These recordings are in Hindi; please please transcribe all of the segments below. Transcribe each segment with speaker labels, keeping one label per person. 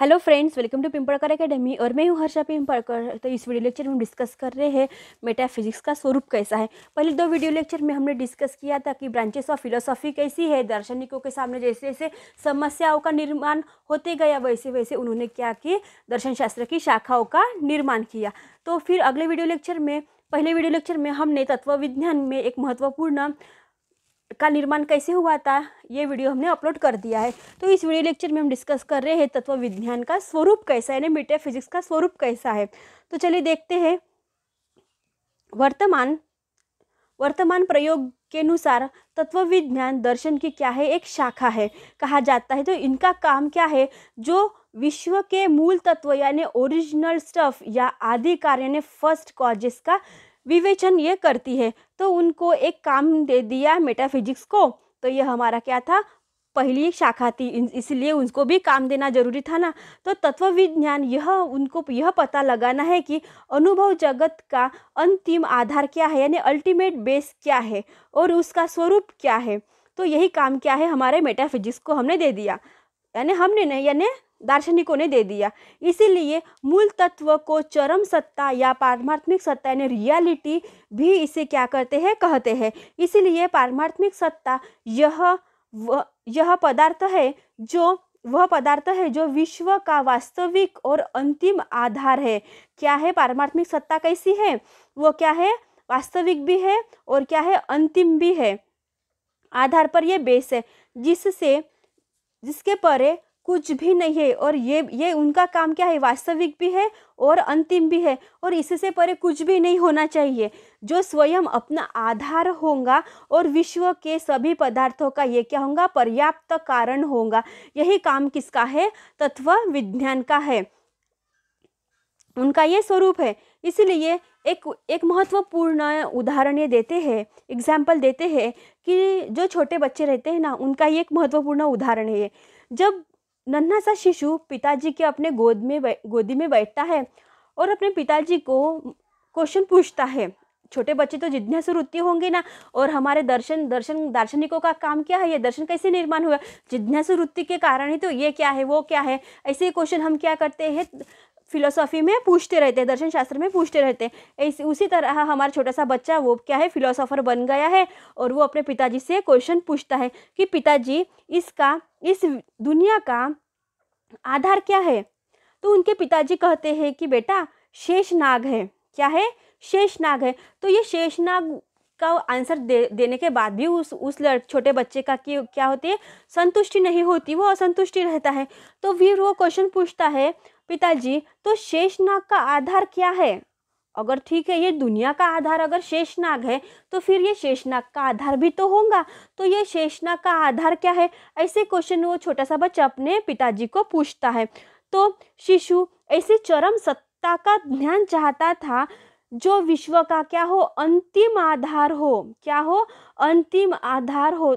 Speaker 1: hello friends welcome to Pimpadkar academy और मैं हूँ हर्षा पिंपड़कर तो इस वीडियो लेक्चर में हम डिस्कस कर रहे हैं मेटाफिजिक्स का स्वरूप कैसा है पहले दो वीडियो लेक्चर में हमने डिस्कस किया था कि ब्रांचेस ऑफ फिलोसॉफी कैसी है दार्शनिकों के सामने जैसे जैसे समस्याओं का निर्माण होते गया वैसे वैसे उन्होंने क्या कि दर्शन शास्त्र की शाखाओं का निर्माण किया तो फिर अगले वीडियो लेक्चर में पहले वीडियो लेक्चर में हमने तत्व विज्ञान में एक महत्वपूर्ण का निर्माण कैसे हुआ था ये वीडियो हमने अपलोड कर दिया है तो इस वीडियो लेक्चर में हम डिस्कस कर रहे हैं तत्व विज्ञान का स्वरूप कैसा है मीटर फिजिक्स का स्वरूप कैसा है तो चलिए देखते हैं वर्तमान वर्तमान प्रयोग के अनुसार तत्व विज्ञान दर्शन की क्या है एक शाखा है कहा जाता है तो इनका काम क्या है जो विश्व के मूल तत्व यानी ओरिजिनल स्टफ या आदि कार्य यानी फर्स्ट कॉजेस का विवेचन ये करती है तो उनको एक काम दे दिया मेटाफिजिक्स को तो ये हमारा क्या था पहली शाखा थी इसलिए उनको भी काम देना जरूरी था ना तो तत्व विज्ञान यह उनको यह पता लगाना है कि अनुभव जगत का अंतिम आधार क्या है यानी अल्टीमेट बेस क्या है और उसका स्वरूप क्या है तो यही काम क्या है हमारे मेटाफिजिक्स को हमने दे दिया यानी हमने नहीं यानी दार्शनिकों ने दे दिया इसीलिए मूल तत्व को चरम सत्ता या पारमार्थमिक सत्ता यानी रियलिटी भी इसे क्या करते हैं कहते हैं इसीलिए पारमार्थमिक सत्ता यह यह पदार्थ है जो वह पदार्थ है जो विश्व का वास्तविक और अंतिम आधार है क्या है पारमार्थमिक सत्ता कैसी है वो क्या है वास्तविक भी है और क्या है अंतिम भी है आधार पर यह बेस है जिससे जिसके परे कुछ भी नहीं है और ये ये उनका काम क्या है वास्तविक भी है और अंतिम भी है और इससे परे कुछ भी नहीं होना चाहिए जो स्वयं अपना आधार होगा और विश्व के सभी पदार्थों का ये क्या होगा पर्याप्त कारण होगा यही काम किसका है तत्व विज्ञान का है उनका ये स्वरूप है इसलिए एक एक महत्वपूर्ण उदाहरण ये देते हैं एग्जाम्पल देते हैं कि जो छोटे बच्चे रहते हैं ना उनका ये एक महत्वपूर्ण उदाहरण है ये जब नन्हा सा शिशु पिताजी के अपने गोद में गोदी में बैठता है और अपने पिताजी को क्वेश्चन पूछता है छोटे बच्चे तो जिज्ञासु वृत्ति होंगे ना और हमारे दर्शन दर्शन दार्शनिकों का काम क्या है ये दर्शन कैसे निर्माण हुआ जिज्ञासु वृत्ति के कारण ही तो ये क्या है वो क्या है ऐसे क्वेश्चन हम क्या करते हैं फिलोसॉफी में पूछते रहते हैं दर्शन शास्त्र में पूछते रहते हैं ऐसे उसी तरह हमारा छोटा सा बच्चा वो क्या है फिलोसॉफर बन गया है और वो अपने पिताजी से क्वेश्चन पूछता है कि पिताजी इसका इस दुनिया का आधार क्या है तो उनके पिताजी कहते हैं कि बेटा शेषनाग है क्या है शेषनाग है तो ये शेषनाग का आंसर दे देने के बाद भी उस उस छोटे बच्चे का कि क्या होती है संतुष्टि नहीं होती वो असंतुष्टि रहता है तो फिर वो क्वेश्चन पूछता है पिताजी तो शेषनाग का आधार क्या है अगर ठीक है ये दुनिया का आधार अगर शेषनाग है तो फिर ये शेषनाग का आधार भी तो होगा तो ये शेषनाग का आधार क्या है ऐसे क्वेश्चन वो छोटा सा बच्चा अपने पिताजी को पूछता है तो शिशु ऐसी चरम सत्ता का ध्यान चाहता था जो विश्व का क्या हो अंतिम आधार हो क्या हो अंतिम आधार हो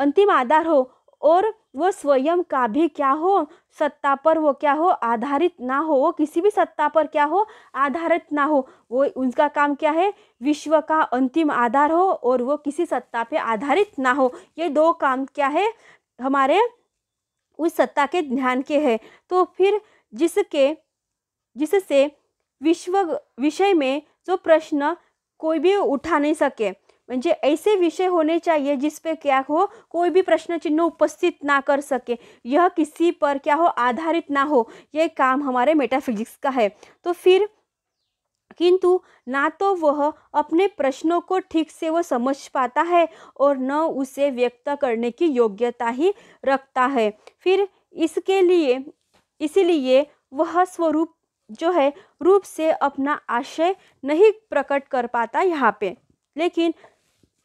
Speaker 1: अंतिम आधार हो और वो स्वयं का भी क्या हो सत्ता पर वो क्या हो आधारित ना हो वो किसी भी सत्ता पर क्या हो आधारित ना हो वो उनका काम क्या है विश्व का अंतिम आधार हो और वो किसी सत्ता पे आधारित ना हो ये दो काम क्या है हमारे उस सत्ता के ध्यान के है तो फिर जिसके जिससे विश्व विषय में जो प्रश्न कोई भी उठा नहीं सके म्हणजे ऐसे विषय होने चाहिए जिस पे क्या हो कोई भी प्रश्न चिन्ह उपस्थित ना कर सके यह किसी पर क्या हो आधारित ना हो यह काम हमारे मेटाफिजिक्स का है तो फिर किंतु ना तो वह अपने प्रश्नों को ठीक से वह समझ पाता है और न उसे व्यक्त करने की योग्यता ही रखता है फिर इसके लिए इसीलिए वह स्वरूप जो है रूप से अपना आशय नहीं प्रकट कर पाता यहाँ पे लेकिन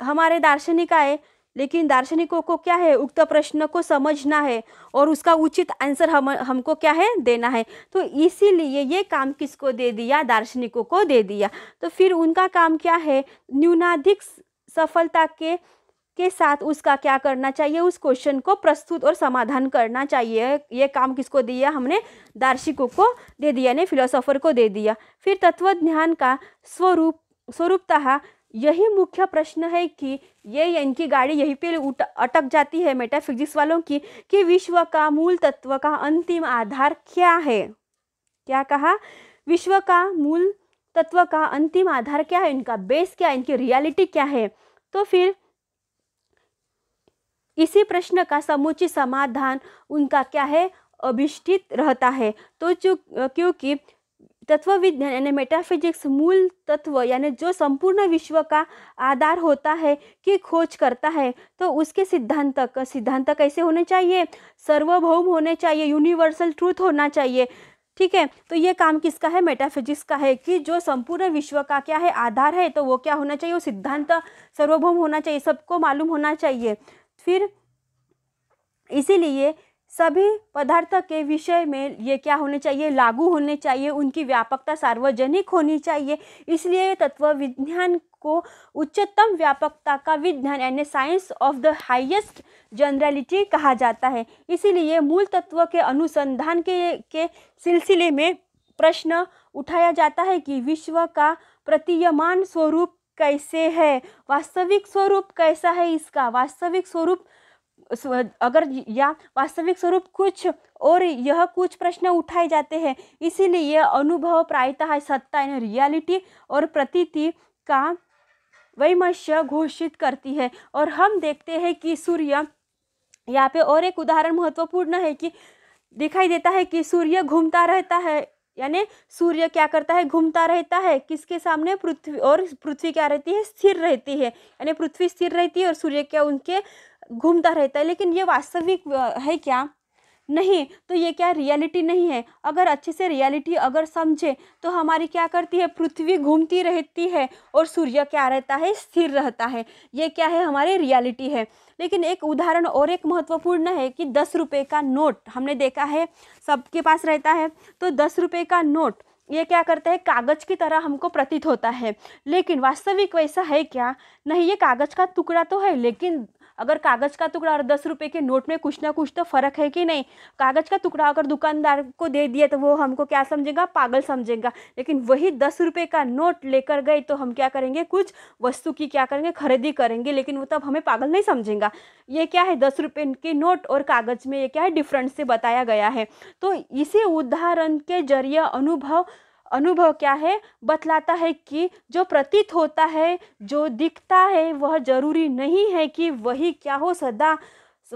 Speaker 1: हमारे दार्शनिक आए लेकिन दार्शनिकों को क्या है उक्त प्रश्न को समझना है और उसका उचित आंसर हम हमको क्या है देना है तो इसीलिए ये काम किसको दे दिया दार्शनिकों को दे दिया तो फिर उनका काम क्या है न्यूनाधिक सफलता के के साथ उसका क्या करना चाहिए उस क्वेश्चन को प्रस्तुत और समाधान करना चाहिए ये काम किसको दिया हमने दार्शिकों को दे दिया ने फिलोसोफर को दे दिया फिर तत्व ज्ञान का स्वरूप स्वरूपतः यही मुख्य प्रश्न है कि ये इनकी गाड़ी यहीं पे अटक जाती है मेटाफिजिक्स वालों की कि विश्व का मूल तत्व का अंतिम आधार क्या है क्या कहा विश्व का मूल तत्व का अंतिम आधार क्या है इनका बेस क्या है इनकी रियलिटी क्या है तो फिर इसी प्रश्न का समुचित समाधान उनका क्या है अभिष्ठित रहता है तो चूँ क्योंकि तत्वविज्ञान यानी मेटाफिजिक्स मूल तत्व यानी जो संपूर्ण विश्व का आधार होता है की खोज करता है तो उसके सिद्धांत सिद्धांत कैसे होने चाहिए सर्वभौम होने चाहिए यूनिवर्सल ट्रूथ होना चाहिए ठीक है तो ये काम किसका है मेटाफिजिक्स का है कि जो संपूर्ण विश्व का क्या है आधार है तो वो क्या होना चाहिए वो सिद्धांत सर्वभौम होना चाहिए सबको मालूम होना चाहिए फिर इसीलिए सभी पदार्थ के विषय में ये क्या होने चाहिए लागू होने चाहिए उनकी व्यापकता सार्वजनिक होनी चाहिए इसलिए तत्व विज्ञान को उच्चतम व्यापकता का विज्ञान यानी science of the highest generality कहा जाता है इसीलिए मूल तत्व के अनुसंधान के के सिलसिले में प्रश्न उठाया जाता है कि विश्व का प्रतीयमान स्वरूप कैसे है वास्तविक स्वरूप कैसा है इसका वास्तविक स्वरूप अगर या वास्तविक स्वरूप कुछ और यह कुछ प्रश्न उठाए जाते हैं इसीलिए अनुभव प्रायतः सत्ता इन रियलिटी और प्रतीति का वैमश्य घोषित करती है और हम देखते हैं कि सूर्य यहाँ पे और एक उदाहरण महत्वपूर्ण है कि दिखाई देता है कि सूर्य घूमता रहता है यानी सूर्य क्या करता है घूमता रहता है किसके सामने पृथ्वी और पृथ्वी क्या रहती है स्थिर रहती है यानी पृथ्वी स्थिर रहती है और सूर्य क्या उनके घूमता रहता है लेकिन ये वास्तविक है क्या नहीं तो ये क्या रियलिटी नहीं है अगर अच्छे से रियलिटी अगर समझे तो हमारी क्या करती है पृथ्वी घूमती रहती है और सूर्य क्या रहता है स्थिर रहता है ये क्या है हमारी रियलिटी है लेकिन एक उदाहरण और एक महत्वपूर्ण है कि दस रुपये का नोट हमने देखा है सबके पास रहता है तो दस रुपये का नोट ये क्या करता है कागज़ की तरह हमको प्रतीत होता है लेकिन वास्तविक वैसा है क्या नहीं ये कागज़ का टुकड़ा तो है लेकिन अगर कागज़ का टुकड़ा और दस रुपये के नोट में कुछ ना कुछ तो फ़र्क है कि नहीं कागज़ का टुकड़ा अगर दुकानदार को दे दिया तो वो हमको क्या समझेगा पागल समझेगा लेकिन वही दस रुपये का नोट लेकर गए तो हम क्या करेंगे कुछ वस्तु की क्या करेंगे खरीदी करेंगे लेकिन वो तब हमें पागल नहीं समझेगा ये क्या है दस रुपये के नोट और कागज़ में ये क्या है डिफरेंस से बताया गया है तो इसी उदाहरण के जरिए अनुभव अनुभव क्या है बतलाता है कि जो प्रतीत होता है जो दिखता है वह जरूरी नहीं है कि वही क्या हो सदा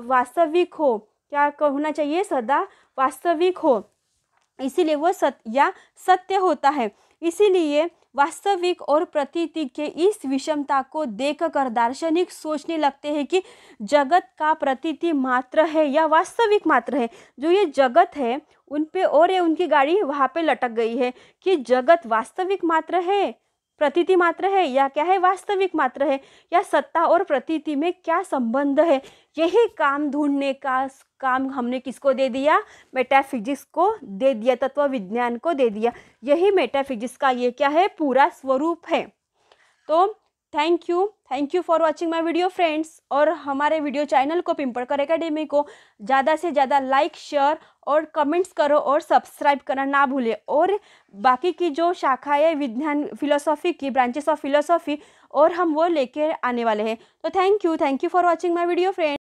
Speaker 1: वास्तविक हो क्या होना चाहिए सदा वास्तविक हो इसीलिए वह सत्य या सत्य होता है इसीलिए वास्तविक और प्रतीति के इस विषमता को देखकर दार्शनिक सोचने लगते हैं कि जगत का प्रतीति मात्र है या वास्तविक मात्र है जो ये जगत है उन पे और ये उनकी गाड़ी वहाँ पे लटक गई है कि जगत वास्तविक मात्र है प्रतीति मात्र है या क्या है वास्तविक मात्र है या सत्ता और प्रतीति में क्या संबंध है यही काम ढूंढने का काम हमने किसको दे दिया मेटाफिजिक्स को दे दिया तत्व विज्ञान को दे दिया यही मेटाफिजिक्स का ये क्या है पूरा स्वरूप है तो thank you thank you for watching my video friends और हमारे वीडियो चैनल को पिंपड़कर एकेडमी को ज़्यादा से ज़्यादा लाइक शेयर और कमेंट्स करो और सब्सक्राइब करना ना भूले और बाकी की जो शाखाएं विज्ञान फिलोसॉफी की ब्रांचेस ऑफ फिलोसॉफी और हम वो लेकर आने वाले हैं तो thank you thank you for watching my video friends